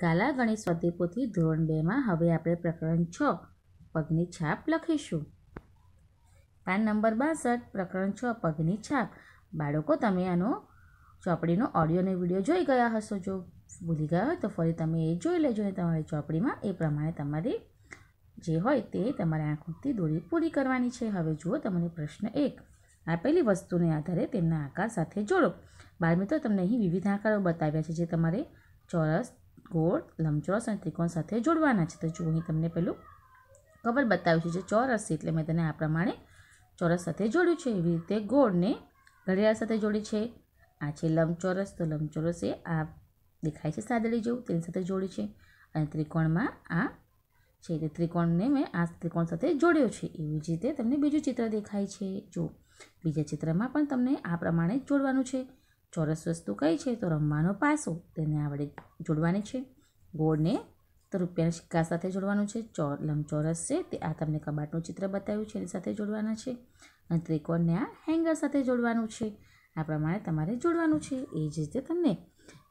ગાલા ગણેશ સ્વદેપોથી ધોરણ બેમાં હવે આપણે પ્રકરણ છ પગની છાપ લખીશું પાન નંબર બાસઠ પ્રકરણ છ પગની છાપ બાળકો તમે આનો ચોપડીનો ઓડિયો અને વિડીયો જોઈ ગયા હશો જો ભૂલી ગયા હોય તો ફરી તમે એ જોઈ લેજો અને તમારી ચોપડીમાં એ પ્રમાણે તમારી જે હોય તે તમારે આંખોથી દોરી પૂરી કરવાની છે હવે જુઓ તમને પ્રશ્ન એક આપેલી વસ્તુને આધારે તેમના આકાર સાથે જોડો બાળમિત્રો તમને અહીં વિવિધ આકારો બતાવ્યા છે જે તમારે ચોરસ ગોળ લંબચોરસ અને ત્રિકોણ સાથે જોડવાના છે તો જો અહીં તમને પેલું કવર બતાવ્યું છે જે ચોરસ એટલે મેં તેને આ પ્રમાણે ચોરસ સાથે જોડ્યું છે એવી રીતે ગોળને ઘડિયાળ સાથે જોડી છે આ છે લંબચોરસ તો લંબચોરસ એ આ દેખાય છે સાદડી જેવું તેની સાથે જોડી છે અને ત્રિકોણમાં આ છે તે ત્રિકોણને મેં આ ત્રિકોણ સાથે જોડ્યો છે એવી જ રીતે તમને બીજું ચિત્ર દેખાય છે જો બીજા ચિત્રમાં પણ તમને આ પ્રમાણે જોડવાનું છે ચોરસ વસ્તુ કઈ છે તો રમવાનો પાસો તેને આપણે જોડવાની છે ગોળને તો રૂપિયાના સિક્કા સાથે જોડવાનું છે ચો લંબચોરસ છે તે આ તમને કબાટનું ચિત્ર બતાવ્યું છે એની સાથે જોડવાના છે અને ત્રિકોણને આ હેંગર સાથે જોડવાનું છે આ પ્રમાણે તમારે જોડવાનું છે એ જ રીતે તમને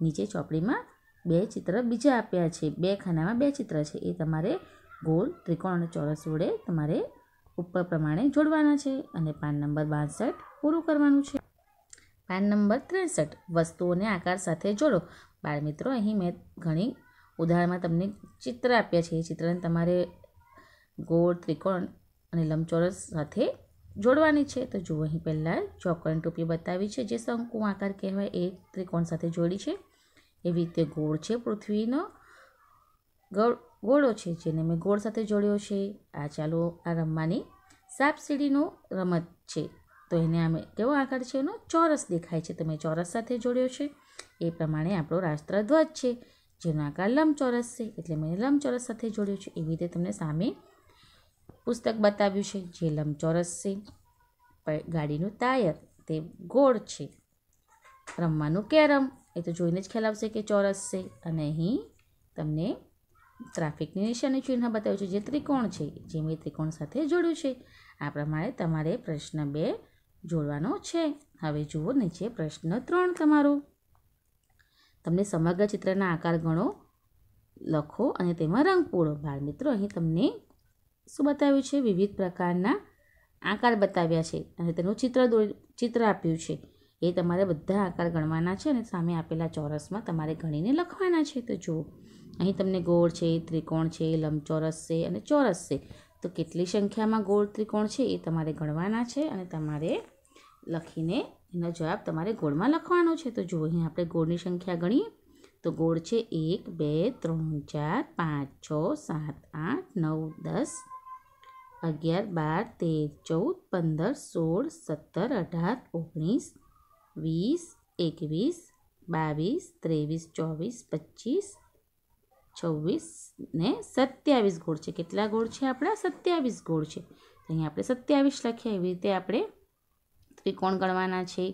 નીચે ચોપડીમાં બે ચિત્ર બીજા આપ્યા છે બે ખાનામાં બે ચિત્ર છે એ તમારે ગોળ ત્રિકોણ અને ચોરસ વડે તમારે ઉપર પ્રમાણે જોડવાના છે અને પાન નંબર બાસઠ પૂરું કરવાનું છે પાન નંબર ત્રેસઠ વસ્તુઓને આકાર સાથે જોડો બાળ મિત્રો અહીં મેં ઘણી ઉદાહરણમાં તમને ચિત્ર આપ્યા છે એ ચિત્રને તમારે ગોળ ત્રિકોણ અને લંબચોરસ સાથે જોડવાની છે તો જુઓ અહીં પહેલાં ચોકરની ટોપી બતાવી છે જે શંકુ આકાર કહેવાય એ ત્રિકોણ સાથે જોડી છે એવી રીતે ગોળ છે પૃથ્વીનો ગોળો છે જેને મેં ગોળ સાથે જોડ્યો છે આ ચાલો આ રમવાની સાપ સીડીનો રમત છે તો એને આમે કેવો આકાર છે એનો ચોરસ દેખાય છે તમે ચોરસ સાથે જોડ્યો છે એ પ્રમાણે આપણો રાષ્ટ્રધ્વજ છે જેનો આકાર લંબચોરસ છે એટલે મેં લંબચોરસ સાથે જોડ્યો છે એવી રીતે તમને સામે પુસ્તક બતાવ્યું છે જે લંબચોરસ છે ગાડીનું ટાયર તે ગોળ છે રમવાનું કેરમ એ તો જોઈને જ ખ્યાલ આવશે કે ચોરસ છે અને અહીં તમને ટ્રાફિકની નિશાની ચિહ્ન બતાવ્યું છે જે ત્રિકોણ છે જે મેં ત્રિકોણ સાથે જોડ્યું છે આ પ્રમાણે તમારે પ્રશ્ન બે જોડવાનો છે હવે જુઓ નીચે પ્રશ્ન ત્રણ તમારો તમને સમગ્ર ચિત્રના આકાર ગણો લખો અને તેમાં રંગ પૂરો બાળ મિત્રો અહીં તમને શું બતાવ્યું છે વિવિધ પ્રકારના આકાર બતાવ્યા છે અને તેનું ચિત્ર ચિત્ર આપ્યું છે એ તમારે બધા આકાર ગણવાના છે અને સામે આપેલા ચોરસમાં તમારે ગણીને લખવાના છે તો જુઓ અહીં તમને ગોળ છે ત્રિકોણ છે લંબચોરસ છે અને ચોરસ છે તો કેટલી સંખ્યામાં ગોળ ત્રિકોણ છે એ તમારે ગણવાના છે અને તમારે લખીને એનો જવાબ તમારે ગોળમાં લખવાનો છે તો જુઓ અહીં આપણે ગોળની સંખ્યા ગણીએ તો ગોળ છે એક બે ત્રણ ચાર પાંચ છ સાત આઠ નવ દસ અગિયાર બાર તેર ચૌદ પંદર સોળ સત્તર અઢાર ઓગણીસ વીસ એકવીસ બાવીસ ત્રેવીસ ચોવીસ પચીસ છવ્વીસ ને સત્યાવીસ ગોળ છે કેટલા ગોળ છે આપણા સત્યાવીસ ગોળ છે અહીં આપણે સત્યાવીસ લખીએ એવી રીતે આપણે ત્રિકોણ ગણવાના છે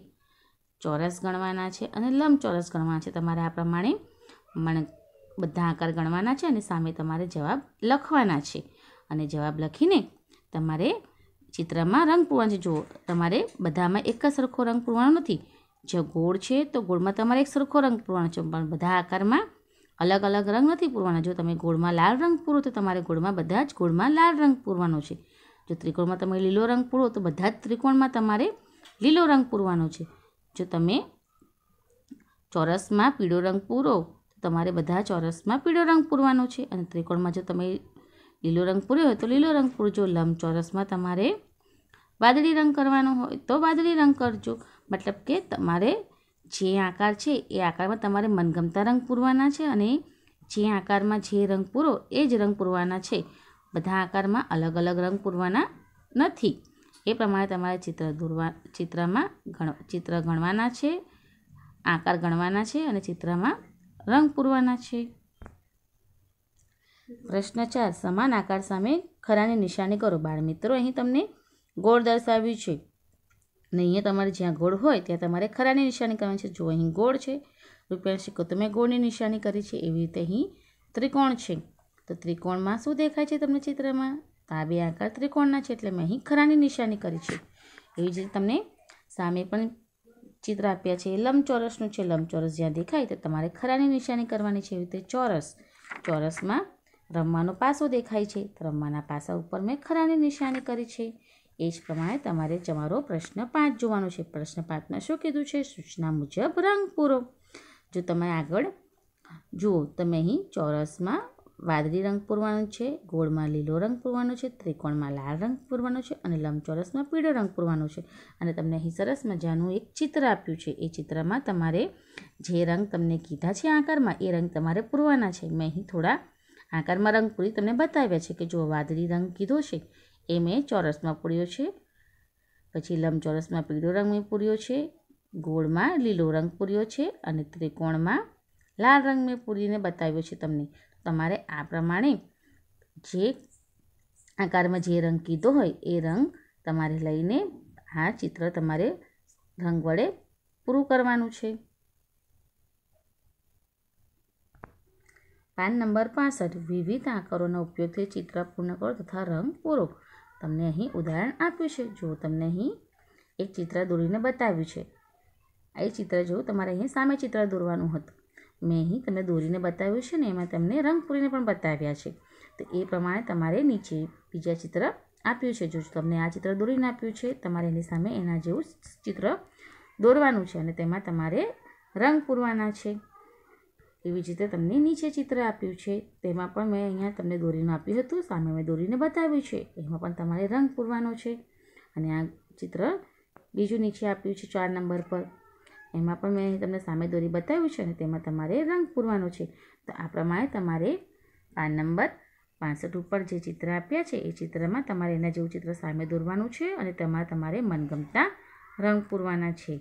ચોરસ ગણવાના છે અને લંબચોરસ ગણવાના છે તમારે આ પ્રમાણે મણ બધા આકાર ગણવાના છે અને સામે તમારે જવાબ લખવાના છે અને જવાબ લખીને તમારે ચિત્રમાં રંગ પૂરવાનો છે જુઓ તમારે બધામાં એક જ સરખો રંગ પૂરવાનો નથી જો ગોળ છે તો ગોળમાં તમારે એક સરખો રંગ પૂરવાનો છે પણ બધા આકારમાં અલગ અલગ રંગ નથી પૂરવાના જો તમે ગોળમાં લાલ રંગ પૂરો તો તમારે ગોળમાં બધા જ ગોળમાં લાલ રંગ પૂરવાનો છે જો ત્રિકોણમાં તમે લીલો રંગ પૂરો તો બધા જ ત્રિકોણમાં તમારે લીલો રંગ પૂરવાનો છે જો તમે ચોરસમાં પીળો રંગ પૂરો તમારે બધા ચોરસમાં પીળો રંગ પૂરવાનો છે અને ત્રિકોણમાં જો તમે લીલો રંગ પૂર્યો હોય તો લીલો રંગ પૂરજો લંબચોરસમાં તમારે વાદળી રંગ કરવાનો હોય તો વાદળી રંગ કરજો મતલબ કે તમારે જે આકાર છે એ આકારમાં તમારે મનગમતા રંગ પૂરવાના છે અને જે આકારમાં જે રંગ પૂરો એ જ રંગ પૂરવાના છે બધા આકારમાં અલગ અલગ રંગ પૂરવાના નથી એ પ્રમાણે તમારે ચિત્ર દોરવા ચિત્રમાં ગણ ચિત્ર ગણવાના છે આકાર ગણવાના છે અને ચિત્રમાં રંગ પૂરવાના છે પ્રશ્ન ચાર સમાન આકાર સામે ખરાની નિશાની કરો બાળ મિત્રો અહીં તમને ગોળ દર્શાવ્યું છે અને અહીંયા તમારે જ્યાં ગોળ હોય ત્યાં તમારે ખરાની નિશાની કરવાની છે જો અહીં ગોળ છે રૂપિયા શીખો તો મેં ગોળની નિશાની કરી છે એવી રીતે અહીં ત્રિકોણ છે તો ત્રિકોણમાં શું દેખાય છે તમને ચિત્રમાં તો આ બે આકાર ત્રિકોણના છે એટલે મેં અહીં ખરાની નિશાની કરી છે એવી જ રીતે તમને સામે પણ ચિત્ર આપ્યા છે એ લંબચોરસનું છે લંબચોરસ જ્યાં દેખાય તો તમારે ખરાની નિશાની કરવાની છે એવી રીતે ચોરસ ચોરસમાં રમવાનો પાસો દેખાય છે રમવાના પાસા ઉપર મેં ખરાની નિશાની કરી છે એ જ પ્રમાણે તમારે તમારો પ્રશ્ન પાંચ જોવાનો છે પ્રશ્ન પાંચમાં શું કીધું છે સૂચના મુજબ રંગ પૂરો જો તમે આગળ જુઓ તમે અહીં ચોરસમાં વાદળી રંગ પૂરવાનો છે ગોળમાં લીલો રંગ પૂરવાનો છે ત્રિકોણમાં લાલ રંગ પૂરવાનો છે અને લંબચોરસમાં પીળો રંગ પૂરવાનો છે અને તમને અહીં સરસ મજાનું એક ચિત્ર આપ્યું છે એ ચિત્રમાં તમારે જે રંગ તમને કીધા છે આકારમાં એ રંગ તમારે પૂરવાના છે મેં અહીં થોડા આકારમાં રંગ પૂરી તમને બતાવ્યા છે કે જો વાદળી રંગ કીધો છે એ મેં ચોરસમાં પૂર્યો છે પછી લંબચોરસમાં પીળો રંગ મેં પૂર્યો છે ગોળમાં લીલો રંગ પૂર્યો છે અને ત્રિકોણમાં લાલ રંગ મેં પૂરીને બતાવ્યો છે તમને તમારે આ પ્રમાણે જે આકારમાં જે રંગ કીધો હોય એ રંગ તમારે લઈને આ ચિત્ર તમારે રંગ વડે પૂરું કરવાનું છે પાન નંબર પાસઠ વિવિધ આકારોના ઉપયોગથી ચિત્ર પૂર્ણ કરો તથા રંગ પૂરો તમને અહીં ઉદાહરણ આપ્યું છે જો તમને અહીં એક ચિત્ર દોરીને બતાવ્યું છે આ ચિત્ર જો તમારે અહીં સામે ચિત્ર દોરવાનું હતું મેં અહીં તમને દોરીને બતાવ્યું છે ને એમાં તમને રંગ પૂરીને પણ બતાવ્યા છે તો એ પ્રમાણે તમારે નીચે બીજા ચિત્ર આપ્યું છે જો તમને આ ચિત્ર દોરીને આપ્યું છે તમારે એની સામે એના જેવું ચિત્ર દોરવાનું છે અને તેમાં તમારે રંગ પૂરવાના છે એવી જ રીતે તમને નીચે ચિત્ર આપ્યું છે તેમાં પણ મેં અહીંયા તમને દોરીને આપ્યું હતું સામે મેં દોરીને બતાવ્યું છે એમાં પણ તમારે રંગ પૂરવાનો છે અને આ ચિત્ર બીજું નીચે આપ્યું છે ચાર નંબર પર એમાં પણ મેં તમને સામે દોરી બતાવ્યું છે ને તેમાં તમારે રંગ પૂરવાનો છે તો આ પ્રમાણે તમારે પાન નંબર પાસઠ ઉપર જે ચિત્ર આપ્યા છે એ ચિત્રમાં તમારે એના જેવું ચિત્ર સામે દોરવાનું છે અને તેમાં તમારે મનગમતા રંગ પૂરવાના છે